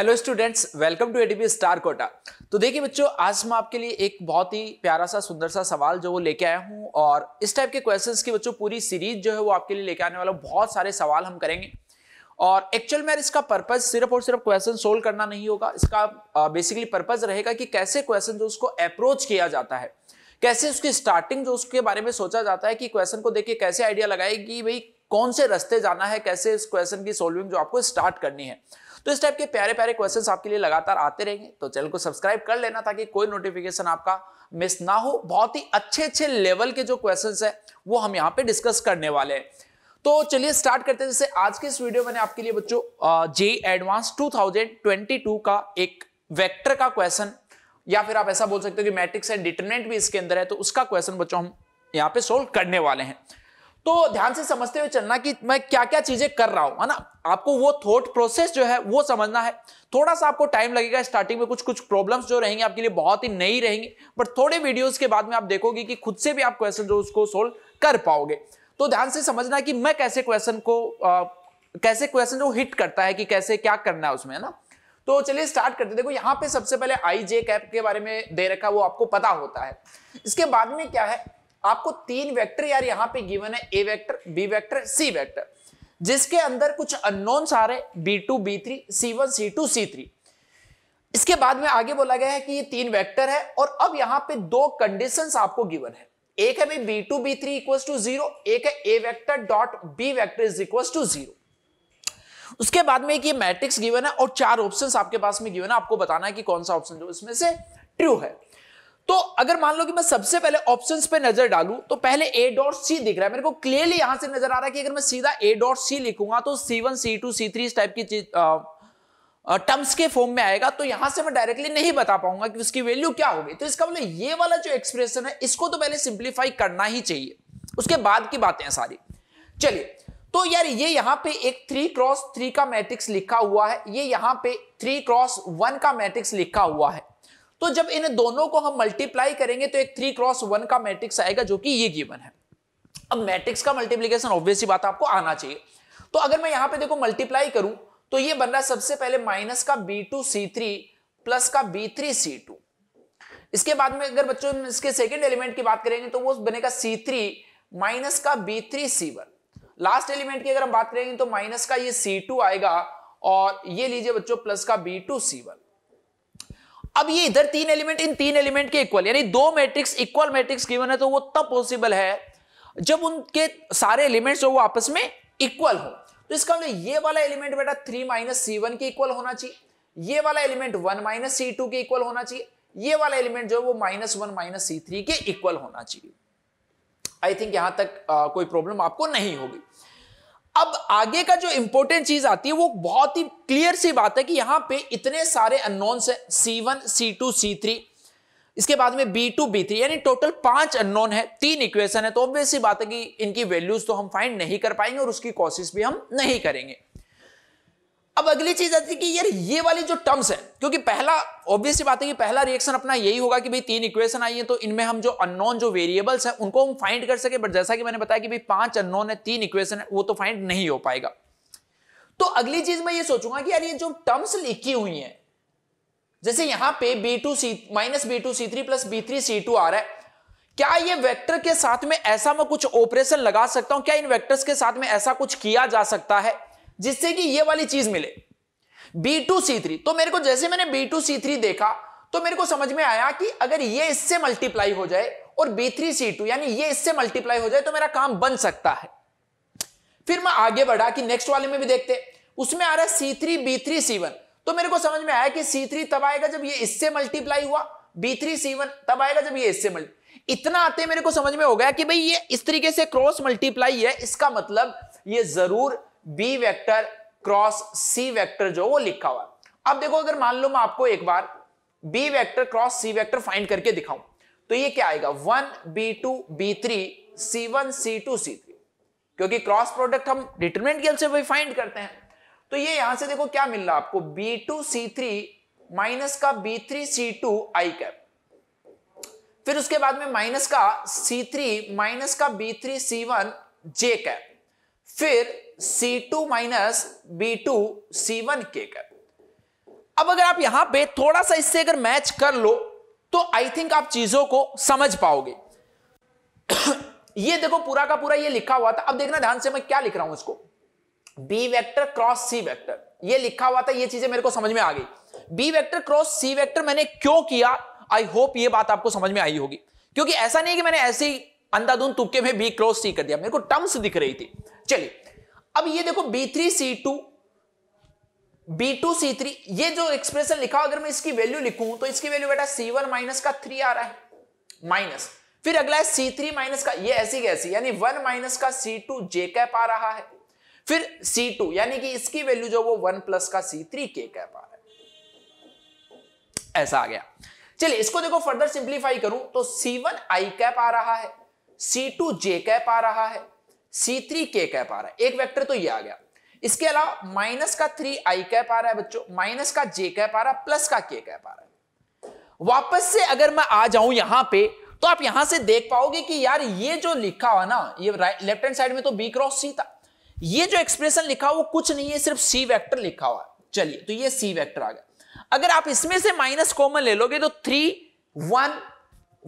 hello students welcome to ADP star Kota तो देखिए बच्चों आज मैं आपके लिए एक बहुत ही प्यारा सा सुंदर सा सवाल जो वो लेके आया हूँ और इस टाइप के क्वेश्चंस की बच्चों पूरी सीरीज जो है वो आपके लिए लेके आने वाला बहुत सारे सवाल हम करेंगे और एक्चुअल में इसका पर्पज सिर्फ और सिर्फ क्वेश्चन सोल्व करना नहीं होगा इसका बेसिकली पर्पज रहेगा कि कैसे क्वेश्चन जो उसको अप्रोच किया जाता है कैसे उसकी स्टार्टिंग जो उसके बारे में सोचा जाता है कि क्वेश्चन को देखिए कैसे आइडिया लगाएगी भाई कौन से रस्ते जाना है कैसे इस क्वेश्चन की सोल्विंग जो आपको स्टार्ट करनी है तो इस टाइप के प्यारे प्यारे क्वेश्चंस आपके लिए लगातार आते रहेंगे तो चैनल को सब्सक्राइब कर लेना ताकि कोई नोटिफिकेशन आपका मिस ना हो बहुत ही अच्छे अच्छे लेवल के जो क्वेश्चन है वो हम यहाँ पे डिस्कस करने वाले हैं तो चलिए स्टार्ट करते हैं जैसे आज के इस वीडियो मैंने आपके लिए बच्चों जे एडवांस 2022 का एक वेक्टर का क्वेश्चन या फिर आप ऐसा बोल सकते हो कि मैट्रिक्स एंड डिटरमिनेंट भी इसके अंदर है तो उसका क्वेश्चन बच्चों हम यहाँ पे सोल्व करने वाले हैं तो ध्यान से समझते हुए चलना कि मैं क्या क्या चीजें कर रहा हूं है ना आपको वो थॉट प्रोसेस जो है वो समझना है थोड़ा सा आपको टाइम लगेगा स्टार्टिंग में कुछ कुछ प्रॉब्लम्स जो रहेंगे आपके लिए बहुत ही नई रहेंगे बट थोड़े वीडियोस के बाद में आप देखोगे कि खुद से भी आप क्वेश्चन जो उसको सोल्व कर पाओगे तो ध्यान से समझना कि मैं कैसे क्वेश्चन को आ, कैसे क्वेश्चन जो हिट करता है कि कैसे क्या करना है उसमें है ना तो चलिए स्टार्ट करते देखो यहाँ पे सबसे पहले आई जे कैप के बारे में दे रखा वो आपको पता होता है इसके बाद में क्या है आपको तीन वेक्टर यार यहां पे गिवन है A vector B vector C vector जिसके अंदर कुछ अननोन सारे B two B three C one C two C three इसके बाद में आगे बोला गया है कि ये तीन वेक्टर है और अब यहां पे दो कंडीशंस आपको गिवन है एक है भाई B two B three equal to zero एक है A vector dot B vector is equal to zero उसके बाद में एक ये मैट्रिक्स गिवन है और चार ऑप्शंस आपके पास में गिवन है आपको बताना है कि कौन सा ऑप्शन जो इसमें से ट्रू है तो अगर मान लो कि मैं सबसे पहले ऑप्शंस पे नजर डालूं तो पहले ए डॉट सी दिख रहा है मेरे को क्लियरली यहां से नजर आ रहा है कि अगर मैं सीधा ए डॉट सी लिखूंगा तो C one C two C three इस टाइप की टर्म्स के फॉर्म में आएगा तो यहां से मैं डायरेक्टली नहीं बता पाऊंगा कि उसकी वैल्यू क्या होगी तो इसका मतलब ये वाला जो एक्सप्रेशन है इसको तो पहले सिंप्लीफाई करना ही चाहिए उसके बाद की बातें हैं सारी चलिए तो यार ये यहां पे एक थ्री क्रॉस थ्री का मैट्रिक्स लिखा हुआ है ये यहां पे थ्री क्रॉस वन का मैट्रिक्स लिखा हुआ है तो जब इन दोनों को हम मल्टीप्लाई करेंगे तो एक थ्री क्रॉस वन का मैट्रिक्स आएगा जो कि ये गिवन है अब मैट्रिक्स का मल्टीप्लीकेशन ऑब्वियसली बात आपको आना चाहिए तो अगर मैं यहां पे देखो मल्टीप्लाई करूं तो ये बन रहा है सबसे पहले माइनस का B two C three plus का बी थ्री सी टू इसके बाद में अगर बच्चों इसके सेकेंड एलिमेंट की बात करेंगे तो वो बनेगा सी थ्री माइनस का B three C one last element की अगर हम बात करेंगे तो माइनस का ये सी टू आएगा और ये लीजिए बच्चों प्लस का बी टू सी वन अब ये इधर तीन एलिमेंट इन तीन एलिमेंट के इक्वल यानी दो मैट्रिक्स इक्वल मैट्रिक्स गिवन है तो वो तब पॉसिबल है जब उनके सारे एलिमेंट्स जो वो आपस में इक्वल हो तो इसका मतलब ये वाला एलिमेंट बेटा थ्री माइनस सी वन के इक्वल होना चाहिए ये वाला element one minus C two के इक्वल होना चाहिए ये वाला एलिमेंट जो है वो minus one minus C three के इक्वल होना चाहिए आई थिंक यहां तक आ, कोई प्रॉब्लम आपको नहीं होगी अब आगे का जो इंपॉर्टेंट चीज आती है वो बहुत ही क्लियर सी बात है कि यहां पे इतने सारे अननोन्स है C one C two C three इसके बाद में बी टू बी थ्री यानी टोटल पांच अननोन है तीन इक्वेशन है तो ऑब्वियस सी बात है कि इनकी वैल्यूज तो हम फाइंड नहीं कर पाएंगे और उसकी कोशिश भी हम नहीं करेंगे अब अगली चीज आती है कि यार ये वाली जो टर्म्स है क्योंकि पहला ऑब्वियसली बात है कि पहला रिएक्शन अपना यही होगा कि भाई तीन इक्वेशन आई है तो इनमें हम जो अननोन जो वेरिएबल्स है उनको हम फाइंड कर सके बट जैसा कि मैंने बताया कि भाई पांच अननोन है तीन इक्वेशन है वो तो फाइंड नहीं हो पाएगा तो अगली चीज मैं ये सोचूंगा कि यार ये जो टर्म्स लिखी हुई है जैसे यहां पे B two C minus B two C three plus B three C two आ रहा है क्या ये वेक्टर के साथ में ऐसा मैं कुछ ऑपरेशन लगा सकता हूं क्या इन वेक्टर्स के साथ में ऐसा कुछ किया जा सकता है जिससे कि ये वाली चीज मिले बी टू सी थ्री तो मेरे को जैसे मैंने बी टू सी थ्री देखा तो मेरे को समझ में आया कि अगर ये इससे मल्टीप्लाई हो जाए और बी थ्री सी टू यानी ये इससे मल्टीप्लाई हो जाए तो मेरा काम बन सकता है फिर मैं आगे बढ़ा कि नेक्स्ट वाले में भी देखते उसमें आ रहा है C three B three C one तो मेरे को समझ में आया कि सी थ्री तब आएगा जब ये इससे मल्टीप्लाई हुआ बी थ्री सी वन तब आएगा जब ये इससे मल्टी इतना आते मेरे को समझ में हो गया कि भाई ये इस तरीके से क्रॉस मल्टीप्लाई है इसका मतलब ये जरूर B vector cross C vector जो वो लिखा हुआ अब देखो अगर मान लो मैं आपको एक बार B vector cross C vector find करके दिखाऊं तो ये क्या आएगा one B two B three C one C two C three क्योंकि क्रॉस प्रोडक्ट हम डिटरमिनेंट गेल से वही फाइंड करते हैं तो ये यहां से देखो क्या मिल रहा है आपको B two C three minus का B three C two I cap फिर उसके बाद में माइनस का सी थ्री माइनस का B three C one J cap फिर C two minus B two C one के कर अब अगर आप यहां पे थोड़ा सा इससे अगर मैच कर लो तो आई थिंक आप चीजों को समझ पाओगे ये देखो पूरा का पूरा ये लिखा हुआ था अब देखना ध्यान से मैं क्या लिख रहा हूं इसको B vector cross C vector ये लिखा हुआ था ये चीजें मेरे को समझ में आ गई B vector cross C vector मैंने क्यों किया आई होप ये बात आपको समझ में आई होगी क्योंकि ऐसा नहीं कि मैंने ऐसे ही अंधाधुन तुक्के में बी क्रॉस सी कर दिया मेरे को टर्म्स दिख रही थी चलिए अब ये देखो सी थ्री ये जो एक्सप्रेशन लिखा अगर मैं इसकी वैल्यू लिखूं तो इसकी वैल्यू बेटा सी वन माइनस का थ्री आ रहा है माइनस फिर अगला है सी थ्री माइनस का ये ऐसी कैसी यानी वन माइनस का सी टू जे कैप आ रहा है फिर सी टू यानी कि इसकी वैल्यू जो वो वन प्लस का सी थ्री के कैप आ रहा है ऐसा आ गया चलिए इसको देखो फर्दर सिंप्लीफाई करूं तो सी वन आई कैप आ रहा है सी टू जे कैप आ रहा है थ्री के कैप आ रहा है एक वेक्टर तो ये आ गया इसके अलावा माइनस का थ्री आई कैप आ रहा है बच्चों माइनस का जे कैप आ रहा है प्लस का के कैप आ रहा है वापस से अगर मैं आ जाऊं यहां पे तो आप यहां से देख पाओगे कि यार ये जो लिखा हुआ ना ये लेफ्ट हैंड साइड में तो बी क्रॉस सी था ये जो एक्सप्रेशन लिखा हुआ कुछ नहीं है सिर्फ सी वैक्टर लिखा हुआ चलिए तो ये सी वैक्टर आ गया अगर आप इसमें से माइनस कॉमन ले लोगे तो three one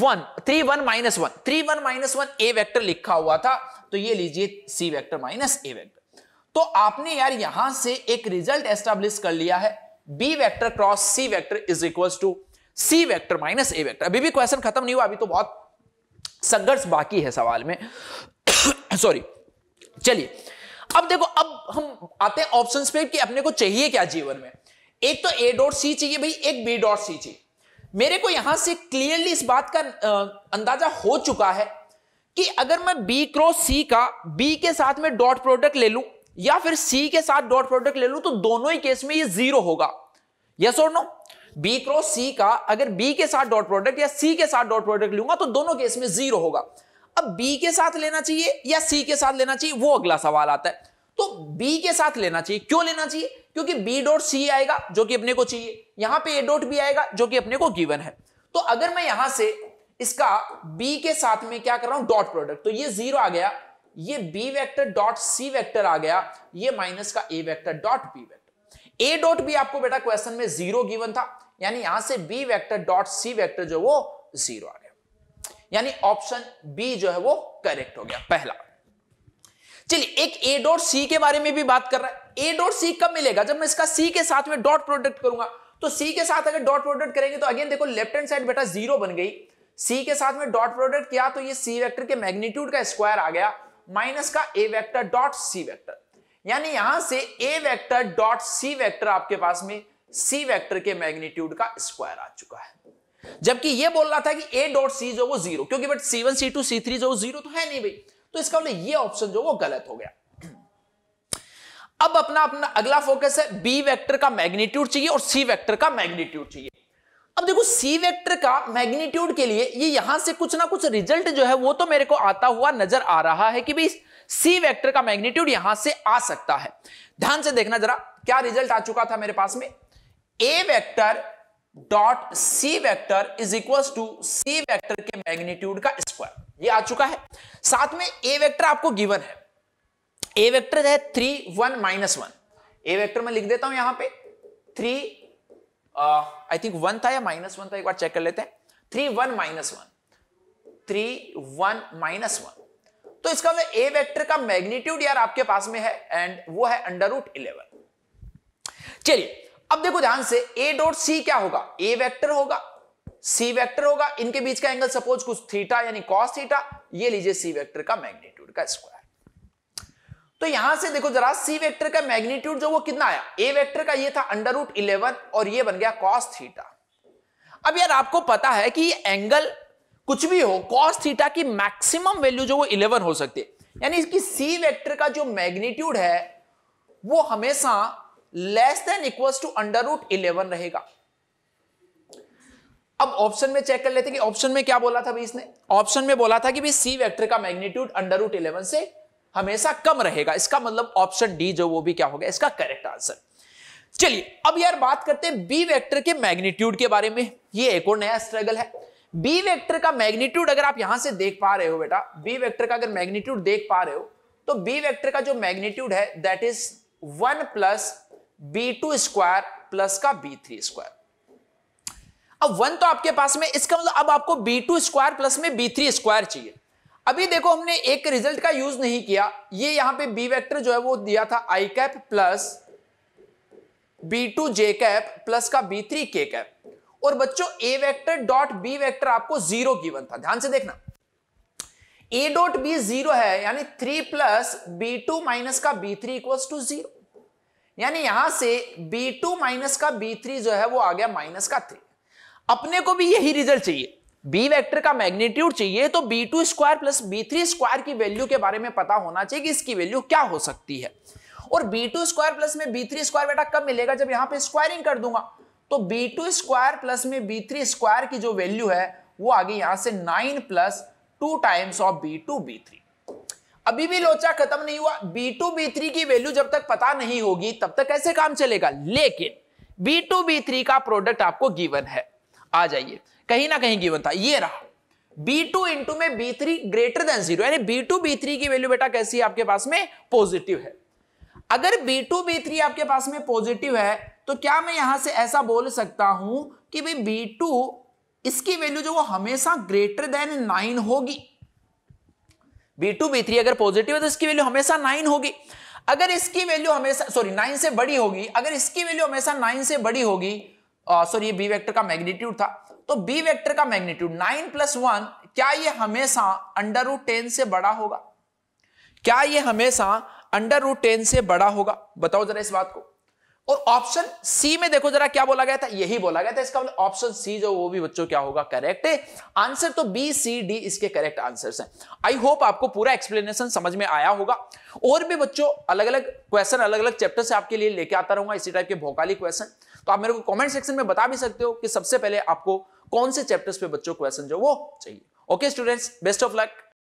one three one minus one three one minus one A vector लिखा हुआ था तो ये लीजिए C vector minus A vector तो आपने यार यहां से एक रिजल्ट एस्टाब्लिश कर लिया है B vector cross C vector is equal to C vector minus A vector अभी भी क्वेश्चन खत्म नहीं हुआ अभी तो बहुत संघर्ष बाकी है सवाल में सॉरी चलिए अब देखो अब हम आते हैं ऑप्शंस पे कि अपने को चाहिए क्या जीवन में एक तो ए डॉट सी चाहिए भाई एक बी डॉट सी चाहिए मेरे को यहां से क्लियरली इस बात का अंदाजा हो चुका है कि अगर मैं बी क्रॉस सी का बी के साथ में डॉट प्रोडक्ट ले लूं या फिर सी के साथ डॉट प्रोडक्ट ले लूं तो दोनों ही केस में ये जीरो होगा यस और नो बी क्रॉस सी का अगर बी के साथ डॉट प्रोडक्ट या सी के साथ डॉट प्रोडक्ट लूंगा तो दोनों केस में जीरो होगा अब बी के साथ लेना चाहिए या सी के साथ लेना चाहिए वो अगला सवाल आता है तो बी के साथ लेना चाहिए क्यों लेना चाहिए क्योंकि बी डॉट सी आएगा जो कि अपने को चाहिए यहां पे ए डॉट बी आएगा जो कि अपने को गिवन है तो अगर मैं यहां से इसका b के साथ में क्या कर रहा हूं डॉट प्रोडक्ट तो ये जीरो आ गया ये b vector dot c vector आ गया ये माइनस का a vector dot b vector a dot b आपको बेटा क्वेश्चन में जीरो गिवन था यानी यहां से b vector dot c vector जो वो जीरो आ गया यानी ऑप्शन बी जो है वो करेक्ट हो गया पहला चलिए एक ए डॉट सी के बारे में भी बात कर रहा है ए डॉट सी कब मिलेगा जब मैं इसका सी के साथ में डॉट प्रोडक्ट करूंगा तो सी के साथ अगर डॉट प्रोडक्ट करेंगे तो अगेन देखो लेफ्ट हैंड साइड बेटा जीरो बन गई सी के साथ में डॉट प्रोडक्ट किया तो ये सी वेक्टर के मैग्नीट्यूड का स्क्वायर आ गया माइनस का A vector dot C vector यानी यहां से A vector dot C vector आपके पास में सी वेक्टर के मैग्नीट्यूड का स्क्वायर आ चुका है जबकि ये बोल रहा था कि ए डॉट सी जो वो जीरो क्योंकि but C one C two C three जो जीरो तो है नहीं भाई तो इसका बोले मतलब ये ऑप्शन जो वो गलत हो गया अब अपना अपना अगला फोकस है बी वेक्टर का मैग्नीट्यूड चाहिए और सी वेक्टर का मैग्नीट्यूड चाहिए अब देखो सी वेक्टर का मैग्नीट्यूड के लिए ये यहां से कुछ ना कुछ रिजल्ट जो है वो तो मेरे को आता हुआ नजर आ रहा है कि भाई सी वेक्टर का मैग्नीट्यूड यहां से आ सकता है ध्यान से देखना जरा क्या रिजल्ट आ चुका था मेरे पास में A vector dot C vector is equal to C vector के मैग्नीट्यूड का स्क्वायर ये आ चुका है साथ में ए वेक्टर आपको गिवन है ए वेक्टर है three one minus one A vector में लिख देता हूं यहां पे थ्री आई थिंक वन था या माइनस वन था एक बार चेक कर लेते हैं three one minus one three one minus one तो इसका मैं ए वेक्टर का मैग्नीट्यूड यार आपके पास में है एंड वो है अंडर रूट इलेवन चलिए अब देखो ध्यान से ए डॉट सी क्या होगा ए वेक्टर होगा सी वेक्टर होगा इनके बीच का एंगल सपोज कुछ थीटा यानी कॉस थीटा ये लीजिए सी वेक्टर का मैग्नीट्यूड का स्क्वायर तो यहां से देखो जरा सी वेक्टर का मैग्नीट्यूड जो वो कितना आया ए वेक्टर का ये था अंडर रूट इलेवन और ये बन गया कॉस थीटा अब यार आपको पता है कि ये एंगल कुछ भी हो कॉस थीटा की मैक्सिमम वैल्यू जो वो इलेवन हो सकती है यानी इसकी सी वेक्टर का जो मैग्नीट्यूड है वो हमेशा less than equals to under root eleven रहेगा अब ऑप्शन में चेक कर लेते कि ऑप्शन में क्या बोला था भाई इसने ऑप्शन में बोला था कि भाई सी वेक्टर का मैग्नीट्यूड अंडर रूट इलेवन से हमेशा कम रहेगा इसका मतलब ऑप्शन डी जो वो भी क्या होगा इसका करेक्ट आंसर चलिए अब यार बात करते हैं बी वेक्टर के मैग्नीट्यूड के बारे में ये एक और नया स्ट्रगल है बी वेक्टर का मैग्नीट्यूड अगर आप यहां से देख पा रहे हो बेटा बी वेक्टर का अगर मैग्नीट्यूड देख पा रहे हो तो बी वेक्टर का जो मैग्नीट्यूड है that is one plus B two square plus का बी थ्री स्क्वायर अब वन तो आपके पास में इसका मतलब अब आपको बी टू स्क्वायर प्लस में बी थ्री स्क्वायर चाहिए अभी देखो हमने एक रिजल्ट का यूज नहीं किया ये यहां पे बी वेक्टर जो है वो दिया था I cap plus B two J cap plus का बी थ्री के कैप और बच्चों A vector dot B vector आपको जीरो गिवन था ध्यान से देखना ए डॉट बी जीरो है यानी three plus B two minus का B three equal to zero यानी यहां से बी टू माइनस का बी थ्री जो है वो आ गया माइनस का थ्री अपने को भी यही रिजल्ट चाहिए बी वेक्टर का मैग्नीट्यूड चाहिए तो B two square plus B three square की वैल्यू के बारे में पता होना चाहिए कि इसकी वैल्यू क्या हो सकती है और बी टू स्क्वायर प्लस में बी थ्री स्क्वायर बेटा कब मिलेगा जब यहां पे स्क्वायरिंग कर दूंगा तो बी टू स्क्वायर प्लस में बी थ्री स्क्वायर की जो वैल्यू है वो आगे यहां से nine plus two times of B two B three अभी भी लोचा खत्म नहीं हुआ बी टू बी थ्री की वैल्यू जब तक पता नहीं होगी तब तक कैसे काम चलेगा लेकिन बी टू बी थ्री का प्रोडक्ट आपको गिवन है आ जाइए कहीं ना कहीं गिवन था ये रहा बी टू इंटू में B three greater than zero B two B three की वैल्यू बेटा कैसी है आपके पास में पॉजिटिव है अगर बी टू बी थ्री आपके पास में पॉजिटिव है तो क्या मैं यहां से ऐसा बोल सकता हूं कि भाई बी टू इसकी वैल्यू जो वो हमेशा ग्रेटर देन नाइन होगी बी टू बी थ्री अगर पॉजिटिव है तो इसकी वैल्यू हमेशा नाइन होगी अगर इसकी वैल्यू हमेशा सॉरी नाइन से बड़ी होगी अगर इसकी वैल्यू हमेशा नाइन से बड़ी होगी सॉरी ये बी वेक्टर का मैग्नीट्यूड था तो बी वेक्टर का मैग्नीट्यूड नाइन प्लस वन क्या ये हमेशा अंडर रूट टेन से बड़ा होगा क्या ये हमेशा अंडर रूट टेन से बड़ा होगा बताओ जरा इस बात को और ऑप्शन सी में देखो जरा क्या बोला गया था यही बोला गया था इसका मतलब ऑप्शन सी जो वो भी बच्चों क्या होगा करेक्ट है आंसर तो बी सी डी इसके करेक्ट आंसर्स हैं आई होप आपको पूरा एक्सप्लेनेशन समझ में आया होगा और भी बच्चों अलग अलग क्वेश्चन अलग अलग चैप्टर से आपके लिए लेके आता रहूंगा इसी टाइप के भोकाली क्वेश्चन तो आप मेरे को कॉमेंट सेक्शन में बता भी सकते हो कि सबसे पहले आपको कौन से चैप्टर्स पे बच्चों क्वेश्चन जो वो चाहिए okay students best of luck